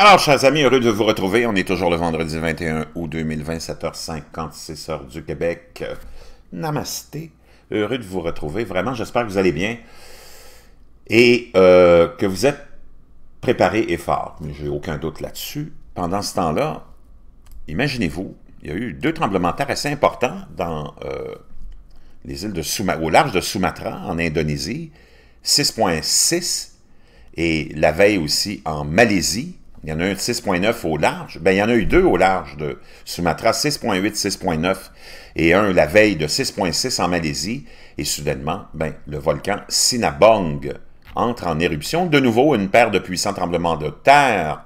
Alors, chers amis, heureux de vous retrouver. On est toujours le vendredi 21 août 2020, 7h56 heures du Québec. Namasté. Heureux de vous retrouver. Vraiment, j'espère que vous allez bien et euh, que vous êtes préparés et forts. J'ai aucun doute là-dessus. Pendant ce temps-là, imaginez-vous, il y a eu deux tremblements de terre assez importants dans euh, les îles de Sumatra, au large de Sumatra, en Indonésie, 6.6, et la veille aussi en Malaisie, il y en a un 6.9 au large. Ben, il y en a eu deux au large de Sumatra, 6.8, 6.9 et un la veille de 6.6 en Malaisie. Et soudainement, ben, le volcan Sinabong entre en éruption. De nouveau, une paire de puissants tremblements de terre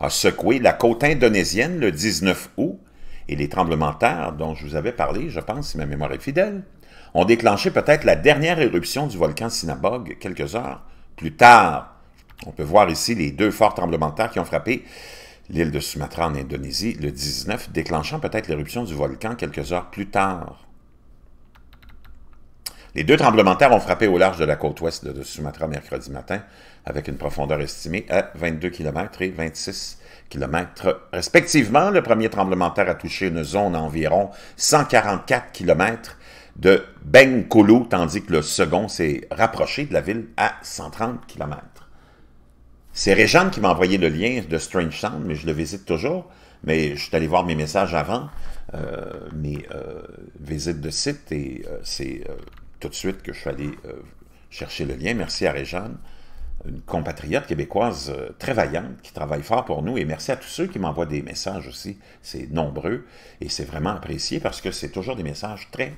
a secoué la côte indonésienne le 19 août et les tremblements de terre dont je vous avais parlé, je pense, si ma mémoire est fidèle, ont déclenché peut-être la dernière éruption du volcan Sinabog quelques heures plus tard. On peut voir ici les deux forts tremblements de terre qui ont frappé l'île de Sumatra en Indonésie le 19, déclenchant peut-être l'éruption du volcan quelques heures plus tard. Les deux tremblements de terre ont frappé au large de la côte ouest de Sumatra mercredi matin, avec une profondeur estimée à 22 km et 26 km respectivement. Le premier tremblement de terre a touché une zone à environ 144 km de Bengkulu, tandis que le second s'est rapproché de la ville à 130 km. C'est Réjeanne qui m'a envoyé le lien de Strange Sound, mais je le visite toujours. Mais je suis allé voir mes messages avant, euh, mes euh, visites de site, et euh, c'est tout de suite que je suis allé chercher le lien. Merci à Réjeanne, une compatriote québécoise très vaillante qui travaille fort pour nous. Et merci à tous ceux qui m'envoient des messages aussi. C'est nombreux et c'est vraiment apprécié parce que c'est toujours des messages très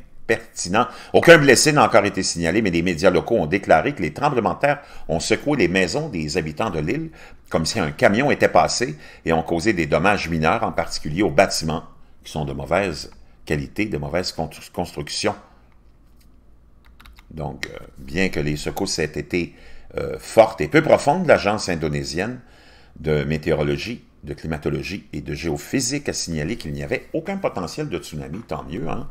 aucun blessé n'a encore été signalé, mais les médias locaux ont déclaré que les tremblements de terre ont secoué les maisons des habitants de l'île, comme si un camion était passé, et ont causé des dommages mineurs, en particulier aux bâtiments, qui sont de mauvaise qualité, de mauvaise construction. Donc, euh, bien que les secousses aient été euh, fortes et peu profondes, l'agence indonésienne de météorologie, de climatologie et de géophysique a signalé qu'il n'y avait aucun potentiel de tsunami, tant mieux. Hein?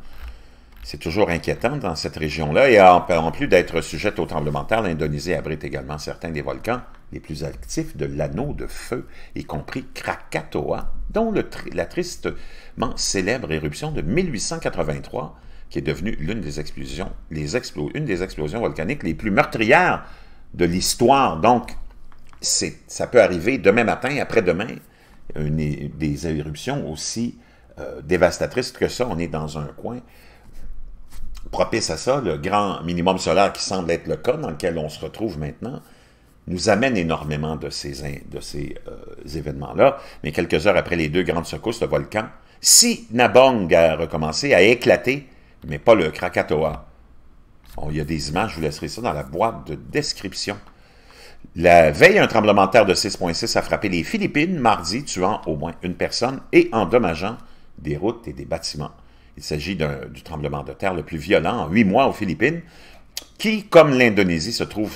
C'est toujours inquiétant dans cette région-là. Et en, plus d'être sujette au tremblement de terre, l'Indonésie abrite également certains des volcans les plus actifs de l'anneau de feu, y compris Krakatoa, dont la tristement célèbre éruption de 1883, qui est devenue l'une des, explosions, une des explosions volcaniques les plus meurtrières de l'histoire. Donc, ça peut arriver demain matin, après-demain, des éruptions aussi euh, dévastatrices que ça. On est dans un coin propice à ça, le grand minimum solaire qui semble être le cas dans lequel on se retrouve maintenant, nous amène énormément de ces, de ces euh, événements-là. Mais quelques heures après les deux grandes secousses, de volcan, si Nabong a recommencé, à éclater, mais pas le Krakatoa. il y a des images, je vous laisserai ça dans la boîte de description. La veille, un tremblement de terre de 6.6 a frappé les Philippines mardi, tuant au moins une personne et endommageant des routes et des bâtiments. Il s'agit du tremblement de terre le plus violent en huit mois aux Philippines, qui, comme l'Indonésie, se trouve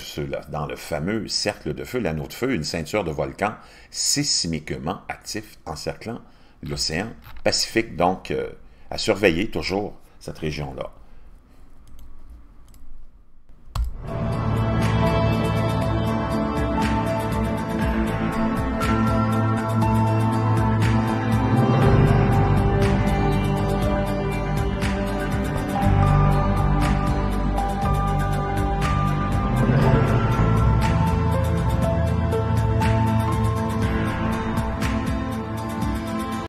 dans le fameux cercle de feu, l'anneau de feu, une ceinture de volcans sismiquement actifs encerclant l'océan Pacifique. Donc, euh, à surveiller toujours cette région-là.